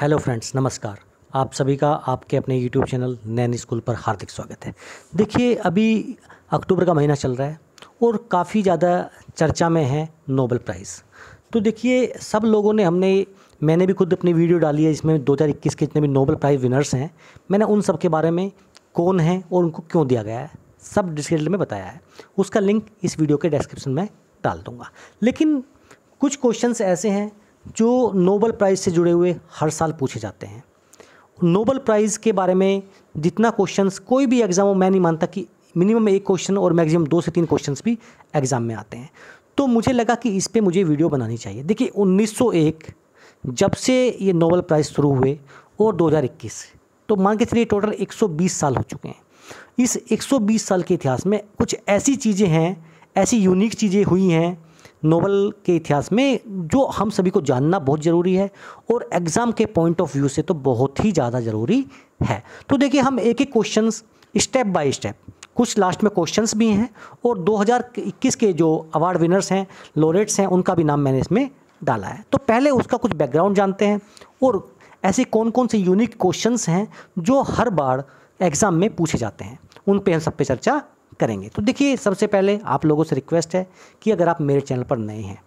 Hello friends नमस्कार आप सभी का आपके अपने यूट्यूब चैनल नैन स्कूल पर हार्दिक स्वागत है देखिए अभी अक्टूबर का महीना चल रहा है और काफ़ी ज़्यादा चर्चा में है नोबल प्राइज़ तो देखिए सब लोगों ने हमने मैंने भी खुद अपनी वीडियो डाली है जिसमें 2021 के जितने भी नोबल प्राइज़ विनर्स हैं मैंने उन सब के बारे में कौन है और उनको क्यों दिया गया है सब डिटेल में बताया है उसका लिंक इस वीडियो के डिस्क्रिप्शन में डाल दूँगा लेकिन कुछ क्वेश्चन ऐसे हैं जो नोबल प्राइज़ से जुड़े हुए हर साल पूछे जाते हैं नोबल प्राइज़ के बारे में जितना क्वेश्चन कोई भी एग्ज़ाम हो मैं नहीं मानता कि मिनिमम एक क्वेश्चन और मैक्सिमम दो से तीन क्वेश्चंस भी एग्ज़ाम में आते हैं तो मुझे लगा कि इस पर मुझे वीडियो बनानी चाहिए देखिए 1901 जब से ये नोबल प्राइज़ शुरू हुए और 2021 तो मान के चलिए टोटल 120 साल हो चुके हैं इस 120 साल के इतिहास में कुछ ऐसी चीज़ें हैं ऐसी यूनिक चीज़ें हुई हैं नोवल के इतिहास में जो हम सभी को जानना बहुत ज़रूरी है और एग्ज़ाम के पॉइंट ऑफ व्यू से तो बहुत ही ज़्यादा ज़रूरी है तो देखिए हम एक एक क्वेश्चन स्टेप बाय स्टेप कुछ लास्ट में क्वेश्चंस भी हैं और 2021 के जो अवार्ड विनर्स हैं लॉरेट्स हैं उनका भी नाम मैंने इसमें डाला है तो पहले उसका कुछ बैकग्राउंड जानते हैं और ऐसे कौन कौन से यूनिक क्वेश्चंस हैं जो हर बार एग्ज़ाम में पूछे जाते हैं उन पे हम सब पे चर्चा करेंगे तो देखिए सबसे पहले आप लोगों से रिक्वेस्ट है कि अगर आप मेरे चैनल पर नए हैं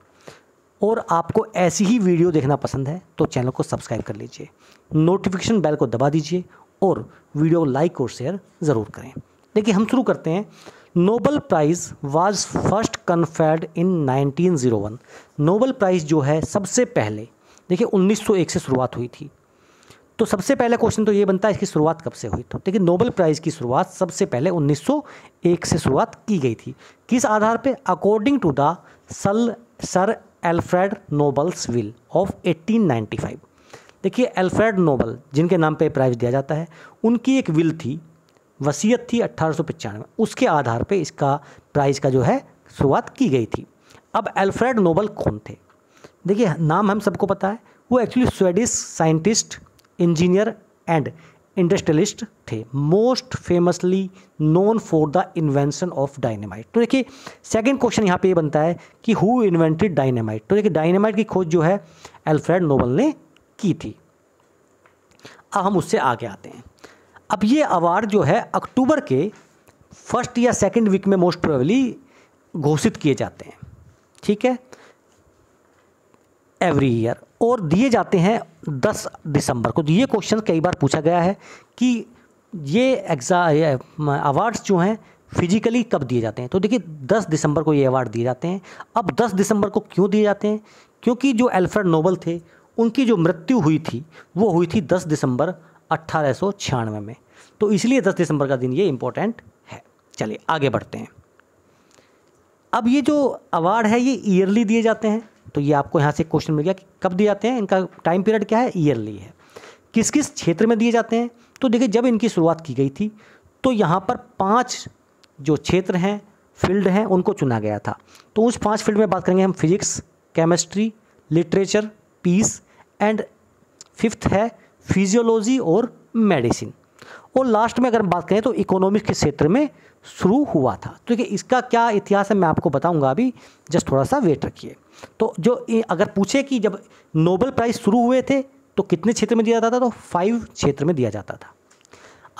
और आपको ऐसी ही वीडियो देखना पसंद है तो चैनल को सब्सक्राइब कर लीजिए नोटिफिकेशन बेल को दबा दीजिए और वीडियो लाइक और शेयर ज़रूर करें देखिए हम शुरू करते हैं Nobel prize was first conferred in 1901 Nobel prize जो है सबसे पहले देखिए 1901 से शुरुआत हुई थी तो सबसे पहला क्वेश्चन तो ये बनता है इसकी शुरुआत कब से हुई तो देखिए नोबल प्राइज़ की शुरुआत सबसे पहले 1901 से शुरुआत की गई थी किस आधार पे अकॉर्डिंग टू द सल sir Alfred Nobel's will of 1895 देखिए एल्फ्रेड नोबल जिनके नाम पे प्राइज़ दिया जाता है उनकी एक विल थी वसीयत थी अट्ठारह उसके आधार पर इसका प्राइज़ का जो है शुरुआत की गई थी अब एल्फ्रेड नोबल कौन थे देखिए नाम हम सबको पता है वो actually Swedish scientist engineer and industrialist थे most famously known for the invention of dynamite तो देखिए सेकंड क्वेश्चन यहाँ पे ये बनता है कि हु इन्वेंटेड डायनेमाइट तो देखिए डायनेमाइट की खोज जो है एल्फ्रेड नोबल ने की थी अब हम उससे आगे आते हैं अब ये अवार्ड जो है अक्टूबर के फर्स्ट या सेकेंड वीक में मोस्ट प्रोबेबली घोषित किए जाते हैं ठीक है एवरी ईयर और दिए जाते हैं 10 दिसंबर को तो ये क्वेश्चन कई बार पूछा गया है कि ये एग्जाम अवार्ड्स जो हैं फिजिकली कब दिए जाते हैं तो देखिए 10 दिसंबर को ये अवार्ड दिए जाते हैं अब 10 दिसंबर को क्यों दिए जाते हैं क्योंकि जो एल्फ्रेड नोबल थे उनकी जो मृत्यु हुई थी वो हुई थी 10 दिसंबर अट्ठारह में तो इसलिए 10 दिसंबर का दिन ये इम्पोर्टेंट है चलिए आगे बढ़ते हैं अब ये जो अवार्ड है ये ईयरली दिए जाते हैं तो ये आपको यहाँ से क्वेश्चन मिल गया कि कब दिए जाते हैं इनका टाइम पीरियड क्या है ईयरली है किस किस क्षेत्र में दिए जाते हैं तो देखिए जब इनकी शुरुआत की गई थी तो यहाँ पर पाँच जो क्षेत्र हैं फील्ड हैं उनको चुना गया था तो उस पाँच फील्ड में बात करेंगे हम physics chemistry literature peace and fifth है फिजियोलॉजी और मेडिसिन और लास्ट में अगर हम बात करें तो इकोनॉमिक्स के क्षेत्र में शुरू हुआ था तो देखिए इसका क्या इतिहास है मैं आपको बताऊंगा अभी जस्ट थोड़ा सा वेट रखिए तो जो अगर पूछे कि जब नोबल प्राइज़ शुरू हुए थे तो कितने क्षेत्र में दिया जाता था तो फाइव क्षेत्र में दिया जाता था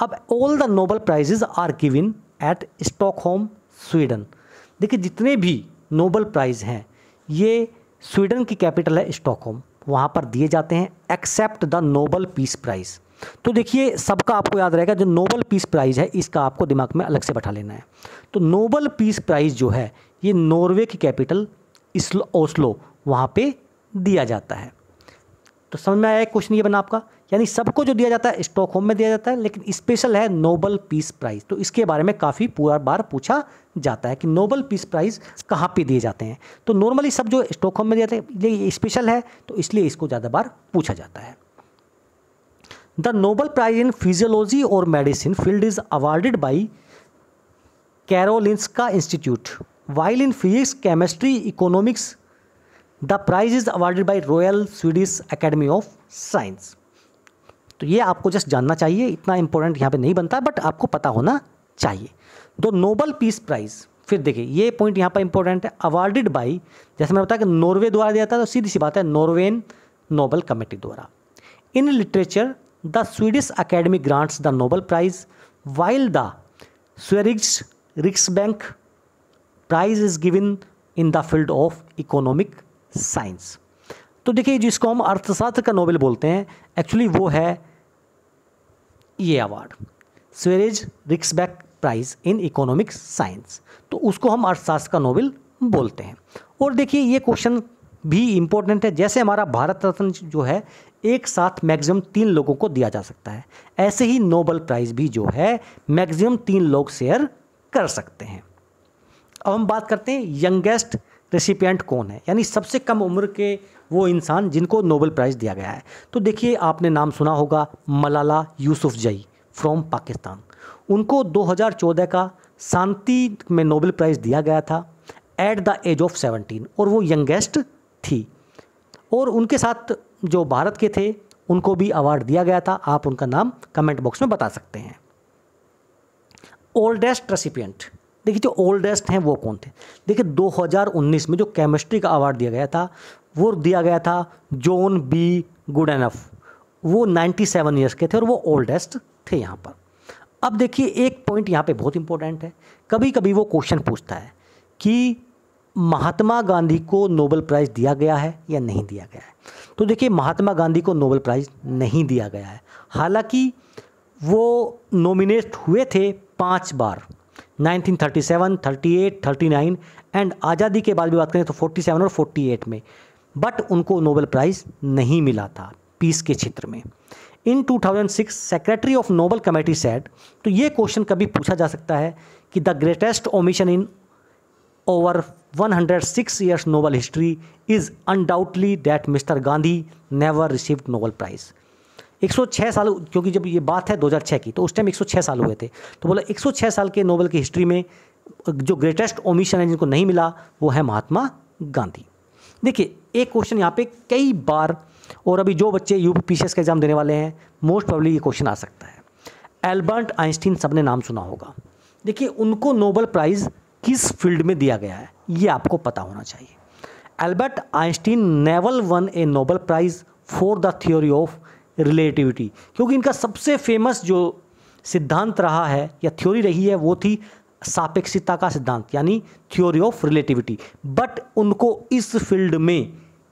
अब all the Nobel prizes are given at Stockholm Sweden देखिए जितने भी नोबल प्राइज़ हैं ये स्वीडन की कैपिटल है स्टॉकहोम वहाँ पर दिए जाते हैं except the Nobel peace prize तो देखिए सबका आपको याद रहेगा जो नोबल पीस प्राइज़ है इसका आपको दिमाग में अलग से बैठा लेना है तो नोबल पीस प्राइज़ जो है ये नॉर्वे की कैपिटल इसलो ओस्लो वहाँ पे दिया जाता है तो समझ में आया क्वेश्चन ये बना आपका यानी सबको जो दिया जाता है स्टॉकहोम में दिया जाता है लेकिन स्पेशल है नोबल पीस प्राइज़ तो इसके बारे में काफ़ी पूरा बार पूछा जाता है कि नोबल पीस प्राइज़ कहाँ पे दिए जाते हैं तो नॉर्मली सब जो स्टॉकहोम में दिया जाते हैं ये स्पेशल है तो इसलिए इसको ज़्यादा बार पूछा जाता है the Nobel prize in physiology और medicine field is awarded by Karolinska Institute while in physics chemistry economics the prize is awarded by Royal Swedish Academy of Science तो ये आपको जस्ट जानना चाहिए इतना इंपॉर्टेंट यहाँ पे नहीं बनता बट आपको पता होना चाहिए दो नोबल पीस प्राइज फिर देखिए ये पॉइंट यहाँ पर इंपॉर्टेंट है अवार्डेड बाई जैसे मैंने बताया कि नॉर्वे द्वारा दिया था तो सीधी सी बात है नॉर्वेन नोबल कमेटी द्वारा in literature the Swedish Academy grants the Nobel prize while the Sveriges Riksbank prize is given in the field of economic science तो देखिए जिसको हम अर्थशास्त्र का नोबेल बोलते हैं एक्चुअली वो है ये award Sveriges Riksbank prize in economic science तो उसको हम अर्थशास्त्र का नोबेल बोलते हैं और देखिए ये क्वेश्चन भी इम्पोर्टेंट है जैसे हमारा भारत रत्न जो है एक साथ मैक्सिमम तीन लोगों को दिया जा सकता है ऐसे ही नोबल प्राइज़ भी जो है मैक्सिमम तीन लोग शेयर कर सकते हैं अब हम बात करते हैं यंगेस्ट रेसिपियंट कौन है यानी सबसे कम उम्र के वो इंसान जिनको नोबल प्राइज़ दिया गया है तो देखिए आपने नाम सुना होगा मलाला जई फ्रॉम पाकिस्तान उनको 2014 का शांति में नोबल प्राइज़ दिया गया था एट द एज ऑफ 17 और वो यंगेस्ट थी और उनके साथ जो भारत के थे उनको भी अवार्ड दिया गया था आप उनका नाम कमेंट बॉक्स में बता सकते हैं ओल्डेस्ट रेसिपियंट देखिए जो ओल्डेस्ट हैं वो कौन थे देखिए 2019 में जो केमिस्ट्री का अवार्ड दिया गया था वो दिया गया था जॉन बी गुड एनफ वो 97 ईयर्स के थे और वो ओल्डेस्ट थे यहाँ पर अब देखिए एक पॉइंट यहाँ पे बहुत इंपॉर्टेंट है कभी कभी वो क्वेश्चन पूछता है कि महात्मा गांधी को नोबल प्राइज़ दिया गया है या नहीं दिया गया है तो देखिए महात्मा गांधी को नोबल प्राइज़ नहीं दिया गया है हालांकि वो नॉमिनेट हुए थे पाँच बार 1937, 38, 39 एंड आज़ादी के बाद भी बात करें तो 47 और 48 में बट उनको नोबेल प्राइज़ नहीं मिला था पीस के क्षेत्र में in 2006 secretary of Nobel Committee said तो ये क्वेश्चन कभी पूछा जा सकता है कि the greatest omission in over 106 years Nobel history is undoubtedly that mister Gandhi never received Nobel prize 106 साल क्योंकि जब ये बात है 2006 की तो उस टाइम 106 साल हुए थे तो बोला 106 साल के नोबल की हिस्ट्री में जो ग्रेटेस्ट ओमिशन है जिनको नहीं मिला वो है महात्मा गांधी देखिए एक क्वेश्चन यहाँ पे कई बार और अभी जो बच्चे यू पी का एग्ज़ाम देने वाले हैं मोस्ट प्रॉब्ली ये क्वेश्चन आ सकता है एल्बर्ट आइंस्टीन सब ने नाम सुना होगा देखिए उनको नोबल प्राइज़ किस फील्ड में दिया गया है ये आपको पता होना चाहिए Albert Einstein never won a Nobel prize for the theory of relativity क्योंकि इनका सबसे फेमस जो सिद्धांत रहा है या थ्योरी रही है वो थी सापेक्षिता का सिद्धांत यानी थ्योरी ऑफ रिलेटिविटी बट उनको इस फील्ड में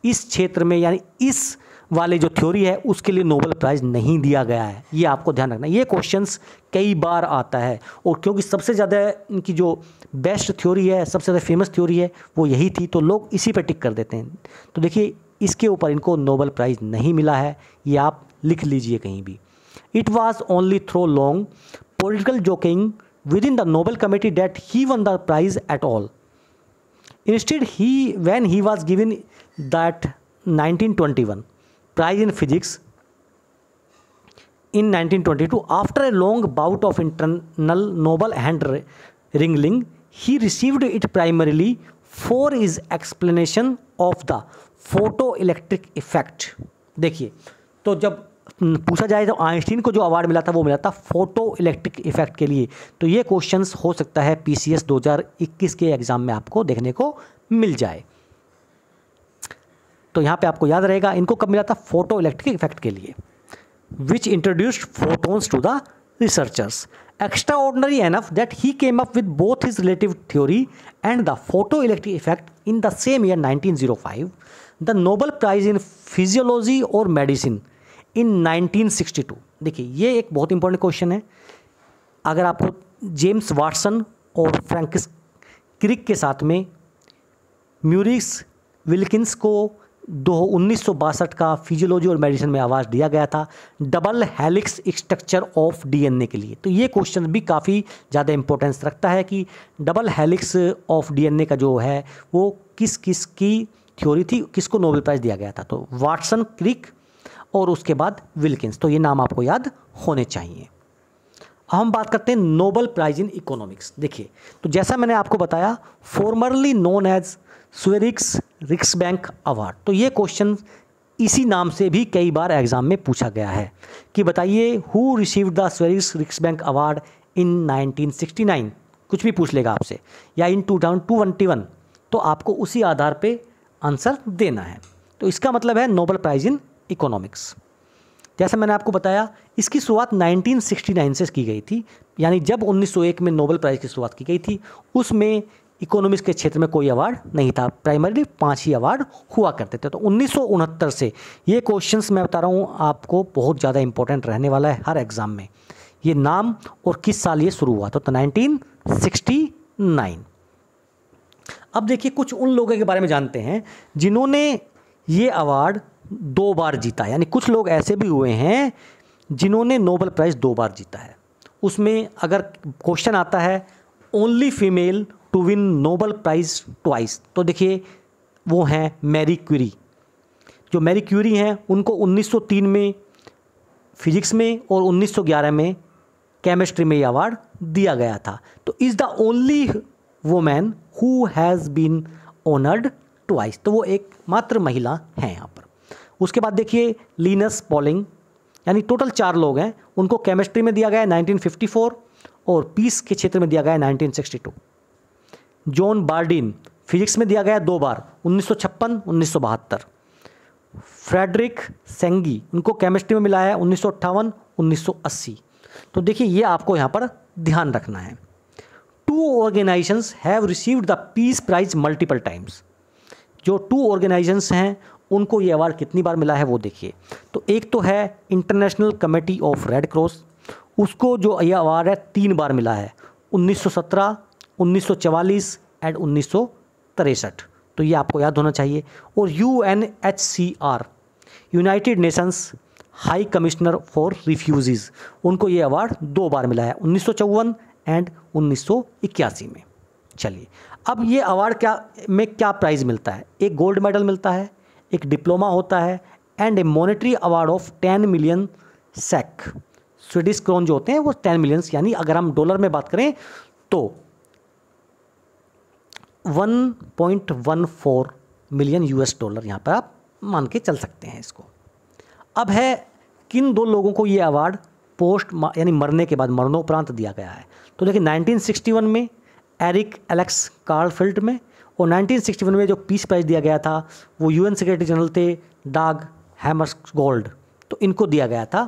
इस क्षेत्र में यानी इस वाले जो थ्योरी है उसके लिए नोबल प्राइज़ नहीं दिया गया है ये आपको ध्यान रखना ये क्वेश्चंस कई बार आता है और क्योंकि सबसे ज़्यादा इनकी जो बेस्ट थ्योरी है सबसे ज़्यादा फेमस थ्योरी है वो यही थी तो लोग इसी पर टिक कर देते हैं तो देखिए इसके ऊपर इनको नोबल प्राइज़ नहीं मिला है ये आप लिख लीजिए कहीं भी it was only through long political jockeying within the Nobel committee that he won the prize at all instead he when he was given that 1921 prize in physics in two after a long bout of internal Nobel hand wringing he received it primarily for his explanation of the photoelectric effect देखिए तो जब पूछा जाए तो Einstein को जो award मिला था वो मिला था फोटो इलेक्ट्रिक इफेक्ट के लिए तो ये क्वेश्चन हो सकता है हजार इक्कीस के एग्ज़ाम में आपको देखने को मिल जाए तो यहाँ पे आपको याद रहेगा इनको कब मिला था फोटो इलेक्ट्रिक इफेक्ट के लिए which introduced photons to the researchers extraordinary enough that he came up with both his relative theory and the photoelectric effect in the same year 1905 the Nobel prize in physiology और medicine in 1962 देखिए ये एक बहुत important question है अगर आपको James Watson और Francis Crick के साथ में म्यूरिस विल्किंस को दो उन्नीस का फिजियोलॉजी और मेडिसिन में आवाज़ दिया गया था double helix structure of DNA के लिए तो ये क्वेश्चन भी काफ़ी ज़्यादा इंपॉर्टेंस रखता है कि डबल हेलिक्स ऑफ डीएनए का जो है वो किस किस की थ्योरी थी किसको नोबेल प्राइज़ दिया गया था तो वाटसन क्रिक और उसके बाद विल्किंस तो ये नाम आपको याद होने चाहिए अब हम बात करते हैं नोबल प्राइज इन इकोनॉमिक्स देखिए तो जैसा मैंने आपको बताया फॉर्मरली नोन एज स्वेरिक्स रिक्स बैंक अवार्ड तो ये क्वेश्चन इसी नाम से भी कई बार एग्ज़ाम में पूछा गया है कि बताइए हु रिसीव द स्वेरिक्स रिक्स बैंक अवार्ड इन 1969 कुछ भी पूछ लेगा आपसे या इन टू तो आपको उसी आधार पे आंसर देना है तो इसका मतलब है नोबल प्राइज़ इन इकोनॉमिक्स जैसा मैंने आपको बताया इसकी शुरुआत 1969 से की गई थी यानी जब 1901 में नोबल प्राइज़ की शुरुआत की गई थी उसमें इकोनॉमिक्स के क्षेत्र में कोई अवार्ड नहीं था प्राइमरीली पाँच ही अवार्ड हुआ करते थे तो उन्नीस से ये क्वेश्चंस मैं बता रहा हूँ आपको बहुत ज़्यादा इंपॉर्टेंट रहने वाला है हर एग्ज़ाम में ये नाम और किस साल ये शुरू हुआ था तो नाइनटीन अब देखिए कुछ उन लोगों के बारे में जानते हैं जिन्होंने ये अवार्ड दो बार जीता यानी कुछ लोग ऐसे भी हुए हैं जिन्होंने नोबल प्राइज़ दो बार जीता है उसमें अगर क्वेश्चन आता है only female to win Nobel prize twice तो देखिए वो हैं मैरी क्यूरी जो मैरी क्यूरी हैं उनको 1903 में फिजिक्स में और 1911 में केमिस्ट्री में ये अवार्ड दिया गया था तो is the only woman who has been honoured twice तो वो एक मात्र महिला हैं यहाँ पर उसके बाद देखिए लीनस पॉलिंग यानी टोटल चार लोग हैं उनको केमिस्ट्री में दिया गया है 1954 और पीस के क्षेत्र में दिया गया है 1962 जॉन बार्डिन फिजिक्स में दिया गया दो बार उन्नीस सौ फ्रेडरिक सेंगी उनको केमिस्ट्री में मिला है उन्नीस सौ तो देखिए ये आपको यहाँ पर ध्यान रखना है two organisations have received the peace prize multiple times जो टू ऑर्गेनाइजेशन हैं उनको ये अवार्ड कितनी बार मिला है वो देखिए तो एक तो है International Committee of Red Cross उसको जो ये अवार्ड है तीन बार मिला है 1917, 1944 एंड उन्नीस तो ये आपको याद होना चाहिए और U N H C R United Nations High Commissioner for Refugees उनको ये अवार्ड दो बार मिला है उन्नीस एंड उन्नीस में चलिए अब ये अवार्ड क्या में क्या प्राइज़ मिलता है एक गोल्ड मेडल मिलता है एक डिप्लोमा होता है and a monetary award of ten million SEK Swedish krona जो होते हैं वो टेन मिलियंस यानी अगर हम डॉलर में बात करें तो 1.14 मिलियन यूएस डॉलर यहाँ पर आप मान के चल सकते हैं इसको अब है किन दो लोगों को ये अवार्ड पोस्ट यानी मरने के बाद मरणोपरांत दिया गया है तो देखिए 1961 में एरिक एलेक्स कार्लफील्ड में और 1961 में जो पीस प्राइज दिया गया था वो यूएन सेक्रेटरी जनरल थे डाग हैमर्स गोल्ड तो इनको दिया गया था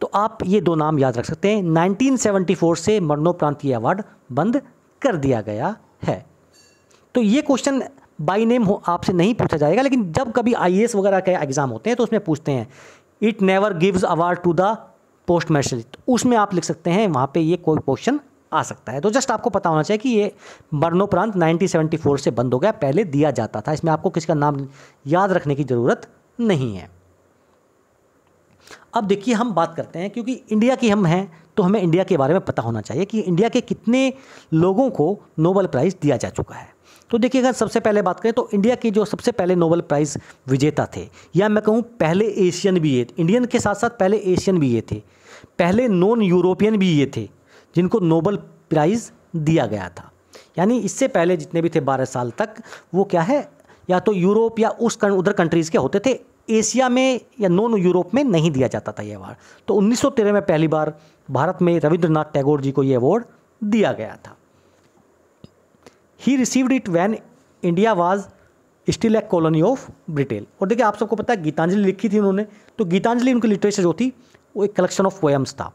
तो आप ये दो नाम याद रख सकते हैं 1974 से मरणोपरांत ये अवार्ड बंद कर दिया गया है तो ये क्वेश्चन बाई नेम आपसे नहीं पूछा जाएगा लेकिन जब कभी आई वगैरह के एग्ज़ाम होते हैं तो उसमें पूछते हैं it never gives award to the post machinery तो उसमें आप लिख सकते हैं वहाँ पे ये कोई क्वेश्चन आ सकता है तो जस्ट आपको पता होना चाहिए कि ये मरणोपरांत 1974 से बंद हो गया पहले दिया जाता था इसमें आपको किसी का नाम याद रखने की ज़रूरत नहीं है अब देखिए हम बात करते हैं क्योंकि इंडिया की हम हैं तो हमें इंडिया के बारे में पता होना चाहिए कि इंडिया के कितने लोगों को नोबल प्राइज़ दिया जा चुका है तो देखिए अगर सबसे पहले बात करें तो इंडिया के जो सबसे पहले नोबल प्राइज़ विजेता थे या मैं कहूँ पहले एशियन भी ये इंडियन के साथ साथ पहले एशियन भी ये थे पहले नॉन यूरोपियन भी ये थे जिनको नोबल प्राइज़ दिया गया था यानी इससे पहले जितने भी थे बारह साल तक वो क्या है या तो यूरोप या उस उधर कंट्रीज़ के होते थे एशिया में या नॉन यूरोप में नहीं दिया जाता था ये अवार्ड तो 1913 में पहली बार भारत में रविंद्रनाथ टैगोर जी को ये अवार्ड दिया गया था he received it when India was still a colony of Britain और देखिए आप सबको पता है गीतांजलि लिखी थी उन्होंने तो गीतांजलि उनकी लिटरेचर जो थी वो एक कलेक्शन ऑफ पोएम्स था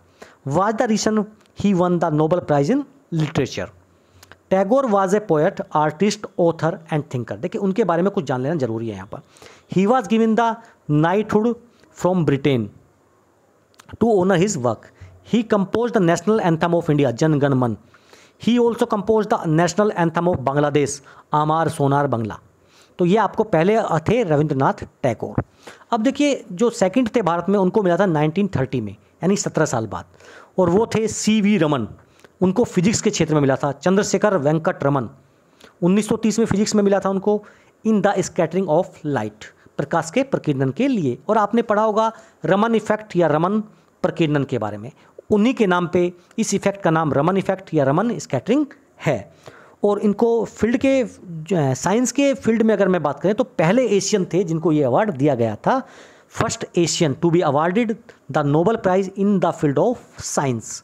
was the reason he won the Nobel Prize in Literature. Tagore was a poet artist author and thinker देखिए उनके बारे में कुछ जान लेना जरूरी है यहाँ पर he was given the knighthood from Britain to honour his work he compose the national anthem of India Jana Gana Mana he also compose the national anthem of Bangladesh Amar Sonar बंगला तो ये आपको पहले थे रविंद्रनाथ टैगोर अब देखिए जो सेकंड थे भारत में उनको मिला था 1930 में यानी 17 साल बाद और वो थे सी वी रमन उनको फिजिक्स के क्षेत्र में मिला था चंद्रशेखर वेंकट रमन 1930 में फिजिक्स में मिला था उनको in the scattering of light प्रकाश के प्रकीर्णन के लिए और आपने पढ़ा होगा रमन इफेक्ट या रमन प्रकीर्णन के बारे में उन्हीं के नाम पे इस इफेक्ट का नाम रमन इफेक्ट या रमन स्कैटरिंग है और इनको फील्ड के साइंस के फील्ड में अगर मैं बात करें तो पहले एशियन थे जिनको ये अवार्ड दिया गया था first Asian to be awarded the Nobel prize in the field of science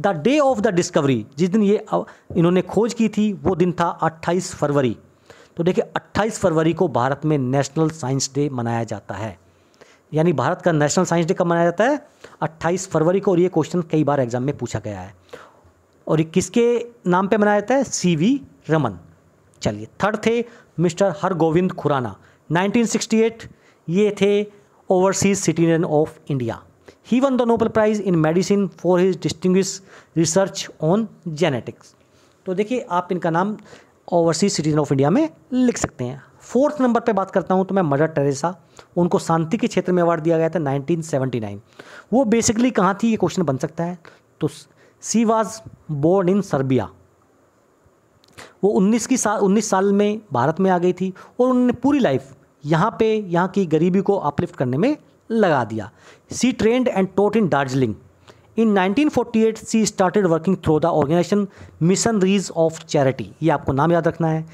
the day of the discovery जिस दिन ये इन्होंने खोज की थी वो दिन था 28 फरवरी तो देखिए 28 फरवरी को भारत में नेशनल साइंस डे मनाया जाता है यानी भारत का नेशनल साइंस डे कब मनाया जाता है 28 फरवरी को और ये क्वेश्चन कई बार एग्जाम में पूछा गया है और ये किसके नाम पे मनाया जाता है सी वी रमन चलिए थर्ड थे मिस्टर हरगोविंद खुराना 1968 ये थे overseas citizen of India. He won the Nobel Prize in Medicine for his distinguished research on genetics. तो देखिए आप इनका नाम ओवरसीज सिटीजन ऑफ इंडिया में लिख सकते हैं फोर्थ नंबर पे बात करता हूँ तो मैं मदर टेरेसा उनको शांति के क्षेत्र में अवार्ड दिया गया था 1979 वो बेसिकली कहाँ थी ये क्वेश्चन बन सकता है तो she was born in Serbia वो 19 की साल 19 साल में भारत में आ गई थी और उन्होंने पूरी लाइफ यहाँ पे यहाँ की गरीबी को अपलिफ्ट करने में लगा दिया she trained and taught in Darjeeling in 1948 she started working through the organisation Missionaries of Charity ये आपको नाम याद रखना है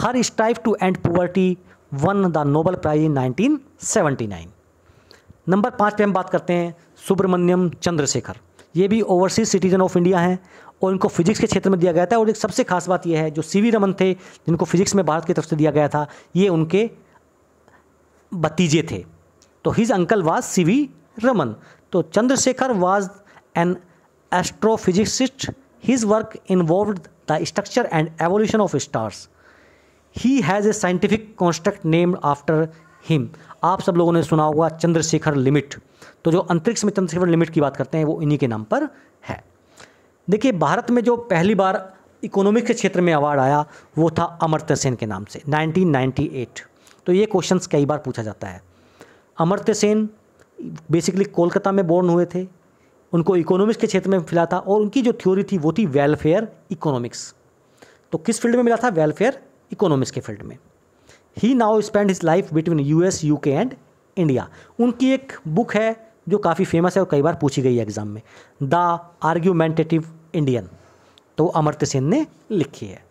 her strive to end poverty won the Nobel prize in 1979 number पाँच पे हम बात करते हैं सुब्रमण्यम चंद्रशेखर ये भी ओवरसीज सिटीजन ऑफ इंडिया हैं और इनको फिजिक्स के क्षेत्र में दिया गया था और एक सबसे खास बात यह है जो सी वी रमन थे जिनको फिजिक्स में भारत की तरफ से दिया गया था ये उनके भतीजे थे तो his uncle was C V Raman तो Chandrasekhar was an astrophysicist his work involve the structure and evolution of stars he has a scientific construct named after him आप सब लोगों ने सुना होगा चंद्रशेखर लिमिट तो जो अंतरिक्ष में चंद्रशेखर लिमिट की बात करते हैं वो इन्हीं के नाम पर है देखिए भारत में जो पहली बार इकोनॉमिक के क्षेत्र में अवार्ड आया वो था अमर्त्य सेन के नाम से 1998 तो ये क्वेश्चंस कई बार पूछा जाता है अमर्त्य सेन बेसिकली कोलकाता में बोर्न हुए थे उनको इकोनॉमिक्स के क्षेत्र में मिला था और उनकी जो थ्योरी थी वो थी वेलफेयर इकोनॉमिक्स तो किस फील्ड में मिला था वेलफेयर इकोनॉमिक्स के फील्ड में he now spend his life between U UK and India उनकी एक बुक है जो काफ़ी फेमस है और कई बार पूछी गई है एग्जाम में द आर्ग्यूमेंटेटिव इंडियन तो अमर्त्य सेन ने लिखी है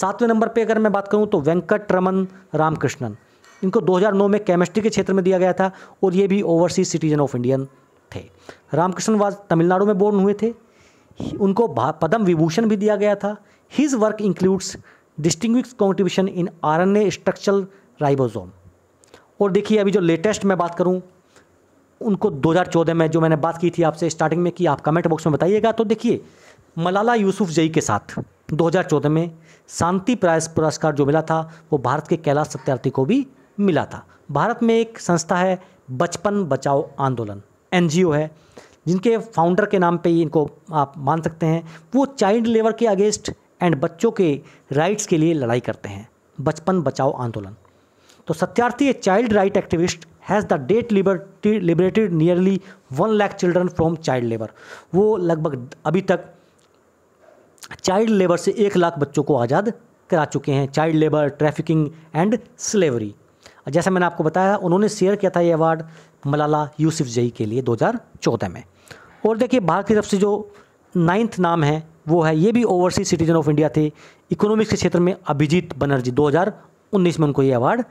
सातवें नंबर पे अगर मैं बात करूं तो वेंकट रमन रामकृष्णन इनको 2009 में केमिस्ट्री के क्षेत्र में दिया गया था और ये भी ओवरसीज सिटीजन ऑफ इंडियन थे रामकृष्ण वाज तमिलनाडु में बोर्न हुए थे उनको पद्म विभूषण भी दिया गया था his work includes distinct contribution in R N structural ribosome और देखिए अभी जो लेटेस्ट मैं बात करूँ उनको 2014 में जो मैंने बात की थी आपसे स्टार्टिंग में कि आप कमेंट बॉक्स में बताइएगा तो देखिए मलाला यूसुफ जई के साथ 2014 में शांति प्राइज पुरस्कार जो मिला था वो भारत के कैलाश सत्यार्थी को भी मिला था भारत में एक संस्था है बचपन बचाओ आंदोलन एन है जिनके फाउंडर के नाम पे ही इनको आप मान सकते हैं वो चाइल्ड लेबर के अगेंस्ट एंड बच्चों के राइट्स के लिए लड़ाई करते हैं बचपन बचाओ आंदोलन तो Satyarthi a child right activist has the date liberty liberated nearly one lakh children from child labour वो लगभग अभी तक चाइल्ड लेबर से एक लाख बच्चों को आज़ाद करा चुके हैं child labour trafficking and slavery जैसा मैंने आपको बताया उन्होंने शेयर किया था ये अवार्ड मलाला जई के लिए 2014 में और देखिए भारत की तरफ से जो नाइन्थ नाम है वो है ये भी ओवरसीज सिटीजन ऑफ इंडिया थे इकोनॉमिक्स के क्षेत्र में अभिजीत बनर्जी 2019 में उनको ये अवार्ड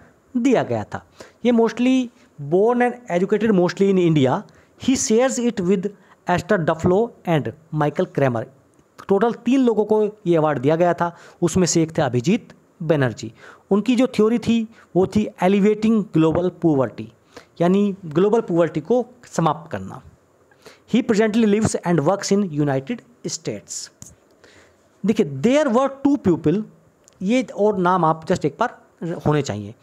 दिया गया था ये mostly born and educated mostly in India he shares it with Esther Duflo and Michael Kremer total तीन लोगों को ये अवार्ड दिया गया था उसमें से एक थे अभिजीत बनर्जी उनकी जो थ्योरी थी वो थी एलिवेटिंग ग्लोबल पुअर्टी यानी ग्लोबल पुअर्टी को समाप्त करना he presently lives and works in United States देखिए देयर वर टू पीपल ये और नाम आप जस्ट एक बार होने चाहिए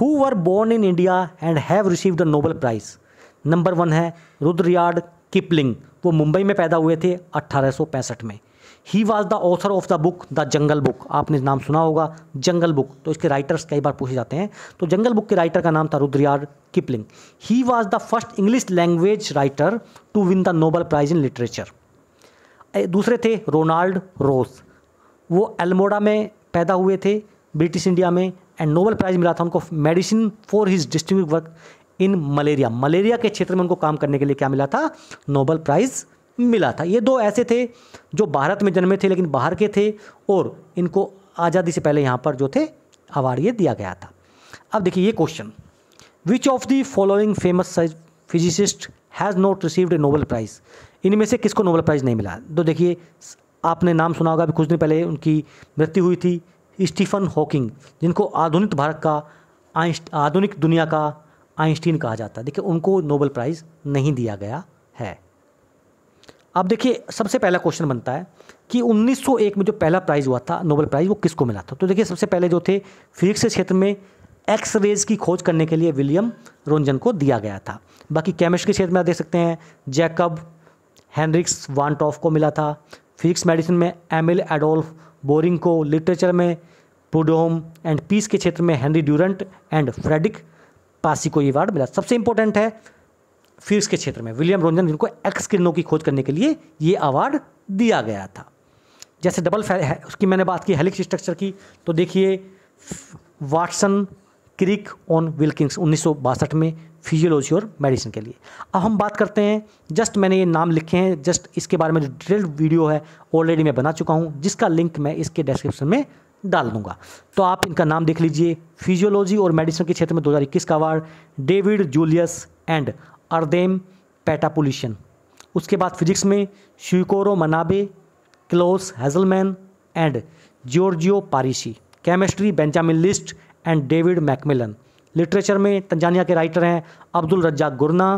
who were born in India and have receive the Nobel prize number one है रुद्रयाड किपलिंग वो मुंबई में पैदा हुए थे अट्ठारह में he was the author of the book The Jungle Book आपने नाम सुना होगा जंगल बुक तो इसके राइटर्स कई बार पूछे जाते हैं तो जंगल बुक के राइटर का नाम था Rudyard Kipling he was the first English language writer to win the Nobel prize in literature दूसरे थे रोनाल्ड रोस वो एल्मोडा में पैदा हुए थे ब्रिटिश इंडिया में एंड नोबल प्राइज़ मिला था उनको medicine for his distinguished work in malaria malaria के क्षेत्र में उनको काम करने के लिए क्या मिला था नोबल प्राइज़ मिला था ये दो ऐसे थे जो भारत में जन्मे थे लेकिन बाहर के थे और इनको आज़ादी से पहले यहाँ पर जो थे अवार्ड ये दिया गया था अब देखिए ये question which of the following famous physicist has not received a Nobel prize इनमें से किसको नोबल प्राइज़ नहीं मिला तो देखिए आपने नाम सुना होगा अभी कुछ दिन पहले उनकी मृत्यु हुई थी स्टीफन हॉकिंग जिनको आधुनिक भारत का आधुनिक दुनिया का आइंस्टीन कहा जाता है देखिए उनको नोबल प्राइज़ नहीं दिया गया है अब देखिए सबसे पहला क्वेश्चन बनता है कि 1901 में जो पहला प्राइज़ हुआ था नोबल प्राइज़ वो किसको मिला था तो देखिए सबसे पहले जो थे फिजिक्स के क्षेत्र में एक्स रेज की खोज करने के लिए विलियम रोंजन को दिया गया था बाकी केमिस्ट्री के क्षेत्र में आप देख सकते हैं जैकब हैनरिक्स वानटॉफ को मिला था फिजिक्स मेडिसिन में एमिल एडोल्फ बोरिंग को लिटरेचर में पुडोम एंड पीस के क्षेत्र में Henry Dunant and Frederic Passy को ये अवार्ड मिला सबसे इंपॉर्टेंट है फिजिक्स के क्षेत्र में विलियम रोंजन जिनको एक्स किरणों की खोज करने के लिए ये अवार्ड दिया गया था जैसे डबल है उसकी मैंने बात की हेलिक्स स्ट्रक्चर की तो देखिए वाटसन क्रिक ऑन विल्किंग्स उन्नीस में फिजियोलॉजी और मेडिसिन के लिए अब हम बात करते हैं जस्ट मैंने ये नाम लिखे हैं जस्ट इसके बारे में जो डिटेल्ड वीडियो है ऑलरेडी मैं बना चुका हूँ जिसका लिंक मैं इसके डिस्क्रिप्शन में डाल दूंगा तो आप इनका नाम देख लीजिए फिजियोलॉजी और मेडिसिन के क्षेत्र में 2021 का award David Julius and Ardem Patapoutian उसके बाद फिजिक्स में Syukuro Manabe Klaus Hasselmann and Giorgio Parisi chemistry Benjamin List and David MacMillan literature में तंजानिया के राइटर हैं अब्दुल रज्जा गुरना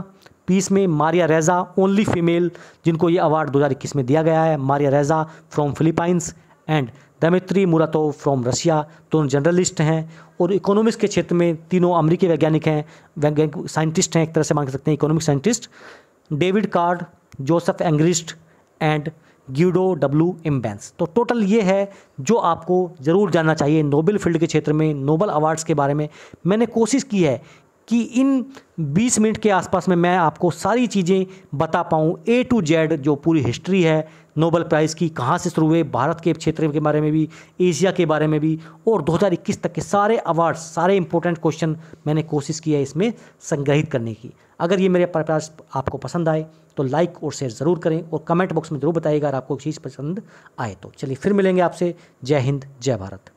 पीस में मारिया रेजा ओनली फीमेल जिनको ये अवार्ड 2021 में दिया गया है Maria Ressa from Philippines and Dmitry Muratov from Russia दोनों जर्नलिस्ट हैं और इकोनॉमिक्स के क्षेत्र में तीनों अमरीकी वैज्ञानिक हैं वैज्ञानिक साइंटिस्ट हैं एक तरह से मान सकते हैं economic scientist David Card Joseph Angrist and Guido W Imbens तो टोटल ये है जो आपको ज़रूर जानना चाहिए नोबेल फील्ड के क्षेत्र में नोबल अवार्ड्स के बारे में मैंने कोशिश की है कि इन 20 मिनट के आसपास में मैं आपको सारी चीज़ें बता पाऊँ ए टू जेड जो पूरी हिस्ट्री है नोबल प्राइज़ की कहाँ से शुरू हुए भारत के क्षेत्र के बारे में भी एशिया के बारे में भी और 2021 तक के सारे अवार्ड्स सारे इंपॉर्टेंट क्वेश्चन मैंने कोशिश की है इसमें संग्रहित करने की अगर ये मेरे प्रयास आपको पसंद आए तो लाइक और शेयर ज़रूर करें और कमेंट बॉक्स में ज़रूर बताइएगा अगर आपको चीज़ पसंद आए तो चलिए फिर मिलेंगे आपसे जय हिंद जय भारत